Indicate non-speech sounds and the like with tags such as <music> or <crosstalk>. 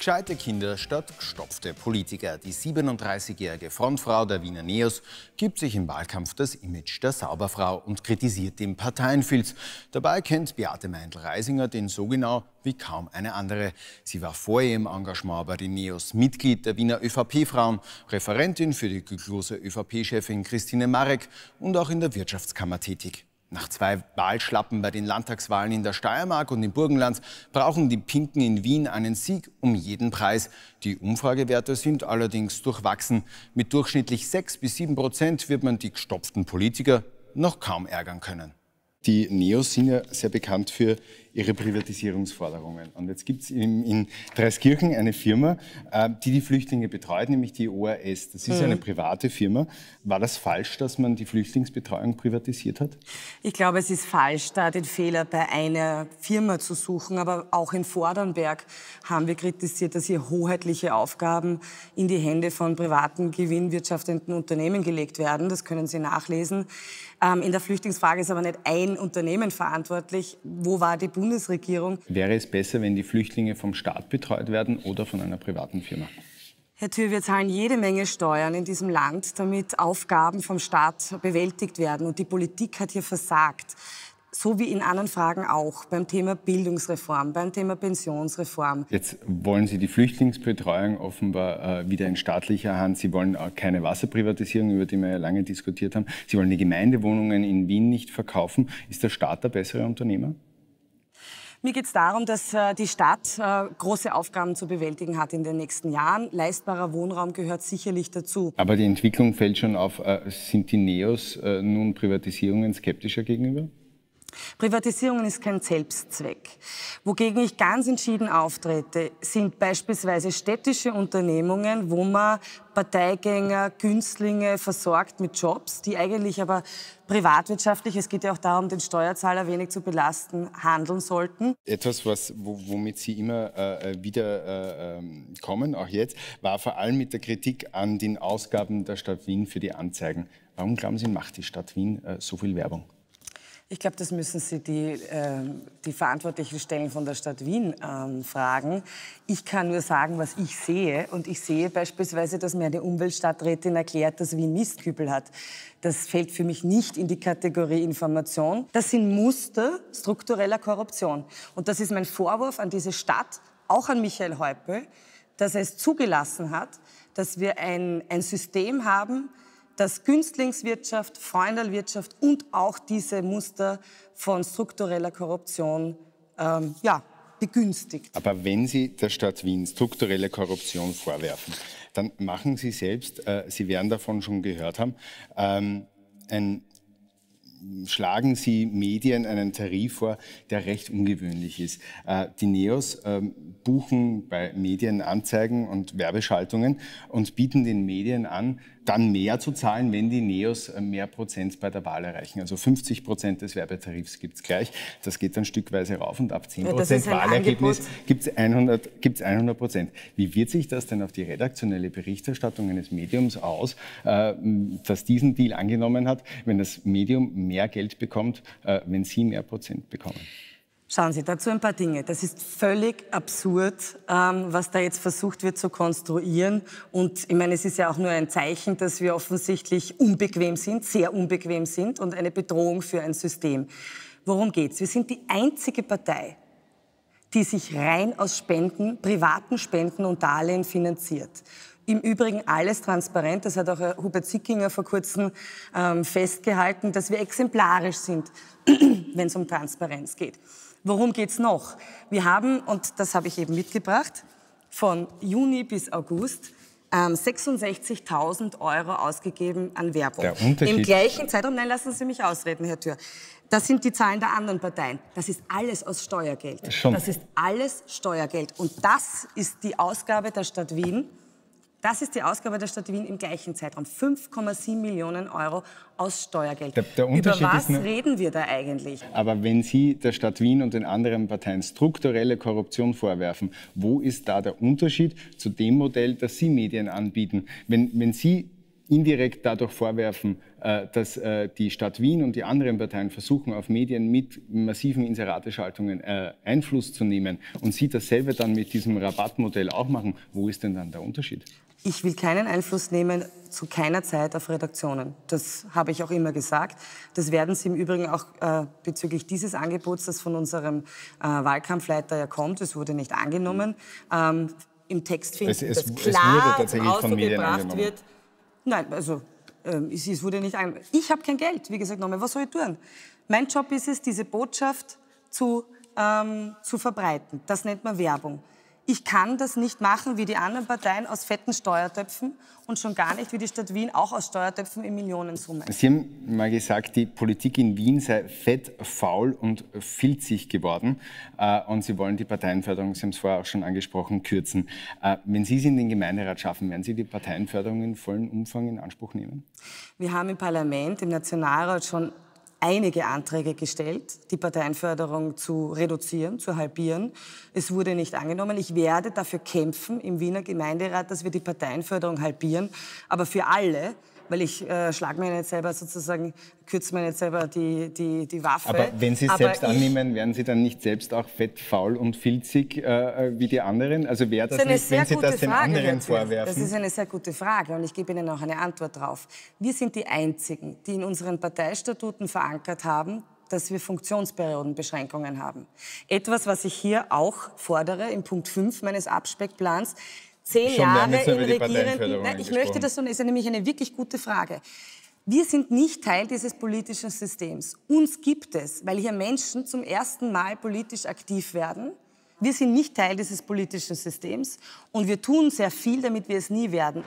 Gescheite Kinder statt gestopfte Politiker. Die 37-jährige Frontfrau der Wiener Neos gibt sich im Wahlkampf das Image der Sauberfrau und kritisiert den Parteienfilz. Dabei kennt Beate Meindl-Reisinger den so genau wie kaum eine andere. Sie war vor ihrem Engagement bei den Neos Mitglied der Wiener ÖVP-Frauen, Referentin für die glücklose ÖVP-Chefin Christine Marek und auch in der Wirtschaftskammer tätig. Nach zwei Wahlschlappen bei den Landtagswahlen in der Steiermark und im Burgenland brauchen die Pinken in Wien einen Sieg um jeden Preis. Die Umfragewerte sind allerdings durchwachsen. Mit durchschnittlich 6 bis 7 Prozent wird man die gestopften Politiker noch kaum ärgern können. Die Neos sind ja sehr bekannt für ihre Privatisierungsforderungen. Und jetzt gibt es in, in, Dreiskirchen eine Firma, äh, die die Flüchtlinge betreut, nämlich die OAS. Das ist mhm. eine private Firma. War das falsch, dass man die Flüchtlingsbetreuung privatisiert hat? Ich glaube, es ist falsch, da den Fehler bei einer Firma zu suchen. Aber auch in Vordernberg haben wir kritisiert, dass hier hoheitliche Aufgaben in die Hände von privaten gewinnwirtschaftenden Unternehmen gelegt werden. Das können Sie nachlesen. Ähm, in der Flüchtlingsfrage ist aber nicht ein ein Unternehmen verantwortlich. Wo war die Bundesregierung? Wäre es besser, wenn die Flüchtlinge vom Staat betreut werden oder von einer privaten Firma? Herr Thür, wir zahlen jede Menge Steuern in diesem Land, damit Aufgaben vom Staat bewältigt werden. Und die Politik hat hier versagt so wie in anderen Fragen auch, beim Thema Bildungsreform, beim Thema Pensionsreform. Jetzt wollen Sie die Flüchtlingsbetreuung offenbar äh, wieder in staatlicher Hand. Sie wollen äh, keine Wasserprivatisierung, über die wir ja lange diskutiert haben. Sie wollen die Gemeindewohnungen in Wien nicht verkaufen. Ist der Staat der bessere Unternehmer? Mir geht es darum, dass äh, die Stadt äh, große Aufgaben zu bewältigen hat in den nächsten Jahren. Leistbarer Wohnraum gehört sicherlich dazu. Aber die Entwicklung fällt schon auf. sind die Neos nun Privatisierungen skeptischer gegenüber? Privatisierung ist kein Selbstzweck. Wogegen ich ganz entschieden auftrete, sind beispielsweise städtische Unternehmungen, wo man Parteigänger, Günstlinge versorgt mit Jobs, die eigentlich aber privatwirtschaftlich, es geht ja auch darum, den Steuerzahler wenig zu belasten, handeln sollten. Etwas, was, womit Sie immer äh, äh wieder äh, ähm, kommen, auch jetzt, war vor allem mit der Kritik an den Ausgaben der Stadt Wien für die Anzeigen. Warum glauben Sie, macht die Stadt Wien äh, so viel Werbung? Ich glaube, das müssen Sie die, äh, die verantwortlichen Stellen von der Stadt Wien ähm, fragen. Ich kann nur sagen, was ich sehe. Und ich sehe beispielsweise, dass mir eine Umweltstadträtin erklärt, dass Wien Mistkübel hat. Das fällt für mich nicht in die Kategorie Information. Das sind Muster struktureller Korruption. Und das ist mein Vorwurf an diese Stadt, auch an Michael Häupl, dass er es zugelassen hat, dass wir ein, ein System haben, dass Günstlingswirtschaft, Freundalwirtschaft und auch diese Muster von struktureller Korruption ähm, ja, begünstigt. Aber wenn Sie der Stadt Wien strukturelle Korruption vorwerfen, dann machen Sie selbst, äh, Sie werden davon schon gehört haben, ähm, ein schlagen Sie Medien einen Tarif vor, der recht ungewöhnlich ist. Äh, die Neos ähm, buchen bei Medien Anzeigen und Werbeschaltungen und bieten den Medien an, dann mehr zu zahlen, wenn die Neos äh, mehr Prozent bei der Wahl erreichen. Also 50 Prozent des Werbetarifs gibt es gleich. Das geht dann stückweise rauf und ab 10 Prozent ja, Wahlergebnis gibt es 100 Prozent. Wie wirkt sich das denn auf die redaktionelle Berichterstattung eines Mediums aus, äh, das diesen Deal angenommen hat, wenn das Medium mehr Geld bekommt, äh, wenn Sie mehr Prozent bekommen? Schauen Sie, dazu ein paar Dinge. Das ist völlig absurd, ähm, was da jetzt versucht wird zu konstruieren. Und ich meine, es ist ja auch nur ein Zeichen, dass wir offensichtlich unbequem sind, sehr unbequem sind und eine Bedrohung für ein System. Worum geht's? Wir sind die einzige Partei, die sich rein aus Spenden, privaten Spenden und Darlehen finanziert. Im Übrigen alles transparent. Das hat auch Herr äh, Hubert Zickinger vor kurzem ähm, festgehalten, dass wir exemplarisch sind, <clears throat> wenn es um Transparenz geht. Worum geht's noch? Wir haben, und das habe ich eben mitgebracht, von Juni bis August 66.000 ähm, Euro ausgegeben an Werbung. Der Unterschied. Im gleichen Zeitraum, nein, lassen Sie mich ausreden, Herr Tür. Das sind die Zahlen der anderen Parteien. Das ist alles aus Steuergeld. Schon. Das ist alles Steuergeld. Und das ist die Ausgabe der Stadt Wien das ist die Ausgabe der Stadt Wien im gleichen Zeitraum. 5,7 Millionen Euro aus Steuergeld. Der, der Über was nur, reden wir da eigentlich? Aber wenn Sie der Stadt Wien und den anderen Parteien strukturelle Korruption vorwerfen, wo ist da der Unterschied zu dem Modell, das Sie Medien anbieten? Wenn, wenn Sie indirekt dadurch vorwerfen, äh, dass äh, die Stadt Wien und die anderen Parteien versuchen, auf Medien mit massiven Inserateschaltungen äh, Einfluss zu nehmen und sie dasselbe dann mit diesem Rabattmodell auch machen. Wo ist denn dann der Unterschied? Ich will keinen Einfluss nehmen zu keiner Zeit auf Redaktionen. Das habe ich auch immer gesagt. Das werden Sie im Übrigen auch äh, bezüglich dieses Angebots, das von unserem äh, Wahlkampfleiter ja kommt, es wurde nicht angenommen, mhm. ähm, im Text finden, es, es, dass klar es wurde tatsächlich von Medien angenommen. wird, Nein, also ähm, es, es, wurde nicht ein. Ich habe kein Geld, wie gesagt, nochmal. Was soll ich tun? Mein Job ist es, diese Botschaft zu, ähm, zu verbreiten. Das nennt man Werbung. Ich kann das nicht machen wie die anderen Parteien aus fetten Steuertöpfen und schon gar nicht wie die Stadt Wien auch aus Steuertöpfen in Millionensumme. Sie haben mal gesagt, die Politik in Wien sei fett, faul und filzig geworden äh, und Sie wollen die Parteienförderung, Sie haben es vorher auch schon angesprochen, kürzen. Äh, wenn Sie es in den Gemeinderat schaffen, werden Sie die Parteienförderung in vollem Umfang in Anspruch nehmen? Wir haben im Parlament, im Nationalrat schon einige Anträge gestellt, die Parteienförderung zu reduzieren, zu halbieren. Es wurde nicht angenommen. Ich werde dafür kämpfen im Wiener Gemeinderat, dass wir die Parteienförderung halbieren, aber für alle, weil ich äh, schlage mir nicht selber sozusagen, kürze mir nicht selber die, die, die Waffe. Aber wenn Sie es selbst annehmen, werden Sie dann nicht selbst auch fett, faul und filzig äh, äh wie die anderen? Also wäre das, das nicht, wenn Sie das den Frage, anderen vorwerfen? Das ist eine sehr gute Frage und ich gebe Ihnen auch eine Antwort drauf. Wir sind die Einzigen, die in unseren Parteistatuten verankert haben, dass wir Funktionsperiodenbeschränkungen haben. Etwas, was ich hier auch fordere im Punkt 5 meines Abspeckplans, zehn Jahre in Regierenden. Nein, ich möchte das so, ist ja nämlich eine wirklich gute Frage. Wir sind nicht Teil dieses politischen Systems. Uns gibt es, weil hier Menschen zum ersten Mal politisch aktiv werden. Wir sind nicht Teil dieses politischen Systems und wir tun sehr viel, damit wir es nie werden.